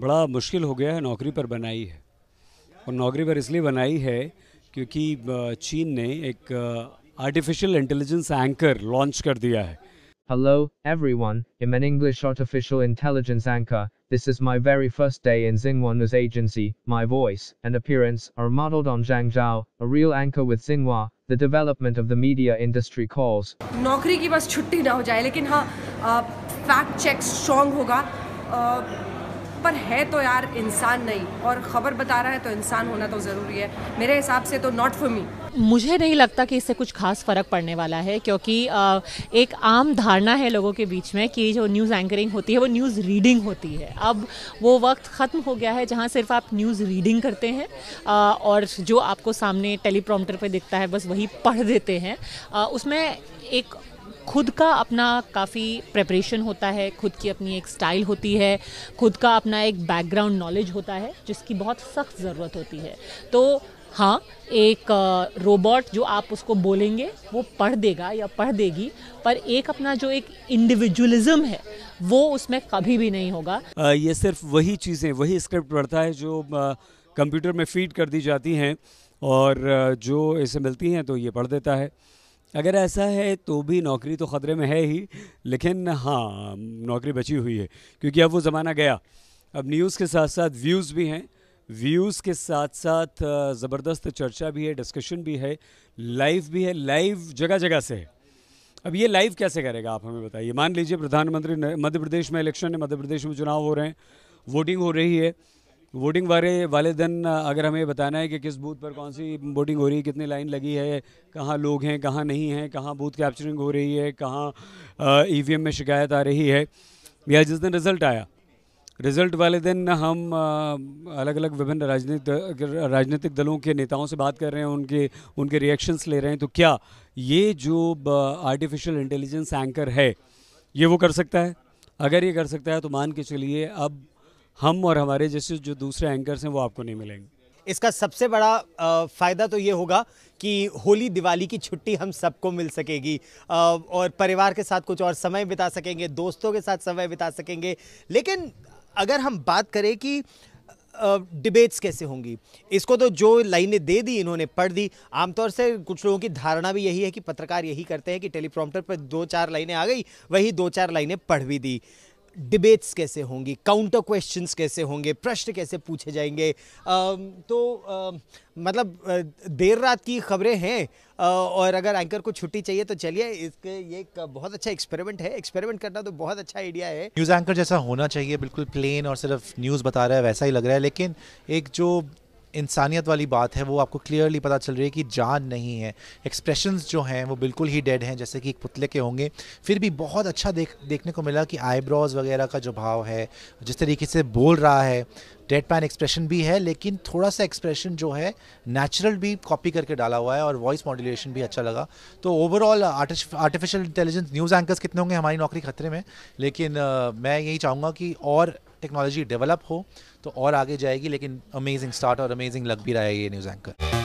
बड़ा मुश्किल हो गया है नौकरी पर बनाई है और नौकरी पर इसलिए बनाई है क्योंकि चीन ने एक आर्टिफिशियल इंटेलिजेंस एंकर लॉन्च कर दिया है हेलो एवरीवन इम an English artificial intelligence anchor this is my very first day in जिंगवन news agency my voice and appearance are modelled on जैंग जाओ a real anchor with जिंगवा the development of the media industry calls नौकरी की बस छुट्टी ना हो जाए लेकिन हां फैक्ट चेक स्ट्रांग होगा पर है तो यार इंसान नहीं और ख़बर बता रहा है तो इंसान होना तो ज़रूरी है मेरे हिसाब से तो नॉट फॉर मी मुझे नहीं लगता कि इससे कुछ खास फ़र्क पड़ने वाला है क्योंकि एक आम धारणा है लोगों के बीच में कि जो न्यूज़ एंकरिंग होती है वो न्यूज़ रीडिंग होती है अब वो वक्त ख़त्म हो गया है जहाँ सिर्फ आप न्यूज़ रीडिंग करते हैं और जो आपको सामने टेलीप्रॉम्प्टर पे दिखता है बस वही पढ़ देते हैं उसमें एक खुद का अपना काफ़ी प्रेपरेशन होता है खुद की अपनी एक स्टाइल होती है खुद का अपना एक बैकग्राउंड नॉलेज होता है जिसकी बहुत सख्त ज़रूरत होती है तो हाँ एक रोबोट जो आप उसको बोलेंगे वो पढ़ देगा या पढ़ देगी पर एक अपना जो एक इंडिविजुअलिज्म है वो उसमें कभी भी नहीं होगा आ, ये सिर्फ वही चीज़ें वही स्क्रिप्ट पढ़ता है जो कंप्यूटर में फीड कर दी जाती हैं और जो इसे मिलती हैं तो ये पढ़ देता है अगर ऐसा है तो भी नौकरी तो ख़तरे में है ही लेकिन हाँ नौकरी बची हुई है क्योंकि अब वो ज़माना गया अब न्यूज़ के साथ साथ व्यूज़ भी हैं व्यूज़ के साथ साथ ज़बरदस्त चर्चा भी है डिस्कशन भी है लाइव भी है लाइव जगह जगह से है अब ये लाइव कैसे करेगा आप हमें बताइए मान लीजिए प्रधानमंत्री मध्य प्रदेश में इलेक्शन है मध्य प्रदेश में चुनाव हो रहे हैं वोटिंग हो रही है वोटिंग वाले वाले दिन अगर हमें बताना है कि किस बूथ पर कौन सी वोटिंग हो रही है कितनी लाइन लगी है कहाँ लोग हैं कहाँ नहीं हैं कहाँ बूथ कैप्चरिंग हो रही है कहाँ ई e में शिकायत आ रही है या जिस दिन रिज़ल्ट आया रिज़ल्ट वाले दिन हम अलग अलग विभिन्न राजनीतिक राजनीतिक दलों के नेताओं से बात कर रहे हैं उनके उनके रिएक्शंस ले रहे हैं तो क्या ये जो आर्टिफिशियल इंटेलिजेंस एंकर है ये वो कर सकता है अगर ये कर सकता है तो मान के चलिए अब हम और हमारे जैसे जो दूसरे एंकर्स हैं वो आपको नहीं मिलेंगे इसका सबसे बड़ा फ़ायदा तो ये होगा कि होली दिवाली की छुट्टी हम सबको मिल सकेगी और परिवार के साथ कुछ और समय बिता सकेंगे दोस्तों के साथ समय बिता सकेंगे लेकिन अगर हम बात करें कि डिबेट्स कैसे होंगी इसको तो जो लाइनें दे दी इन्होंने पढ़ दी आमतौर से कुछ लोगों की धारणा भी यही है कि पत्रकार यही करते हैं कि टेलीप्रॉम्प्टर पर दो चार लाइनें आ गई वही दो चार लाइनें पढ़ भी दी डिबेट्स कैसे होंगी काउंटर क्वेश्चंस कैसे होंगे प्रश्न कैसे पूछे जाएंगे तो मतलब देर रात की खबरें हैं और अगर एंकर को छुट्टी चाहिए तो चलिए इसके ये एक बहुत अच्छा एक्सपेरिमेंट है एक्सपेरिमेंट करना तो बहुत अच्छा आइडिया है न्यूज़ एंकर जैसा होना चाहिए बिल्कुल प्लेन और सिर्फ न्यूज़ बता रहा है वैसा ही लग रहा है लेकिन एक जो इंसानियत वाली बात है वो आपको क्लियरली पता चल रही है कि जान नहीं है एक्सप्रेशंस जो हैं वो बिल्कुल ही डेड हैं जैसे कि एक पुतले के होंगे फिर भी बहुत अच्छा देख देखने को मिला कि आईब्रोज़ वगैरह का जो भाव है जिस तरीके से बोल रहा है डेड पैन एक्सप्रेशन भी है लेकिन थोड़ा सा एक्सप्रेशन जो है नेचुरल भी कॉपी करके डाला हुआ है और वॉइस मॉड्यूलेशन भी अच्छा लगा तो overall artificial intelligence news anchors कितने होंगे हमारी नौकरी खतरे में लेकिन uh, मैं यही चाहूँगा कि और टेक्नोलॉजी डेवलप हो तो और आगे जाएगी लेकिन अमेजिंग स्टार्ट और अमेजिंग लग भी रहा है ये न्यूज़ एंकर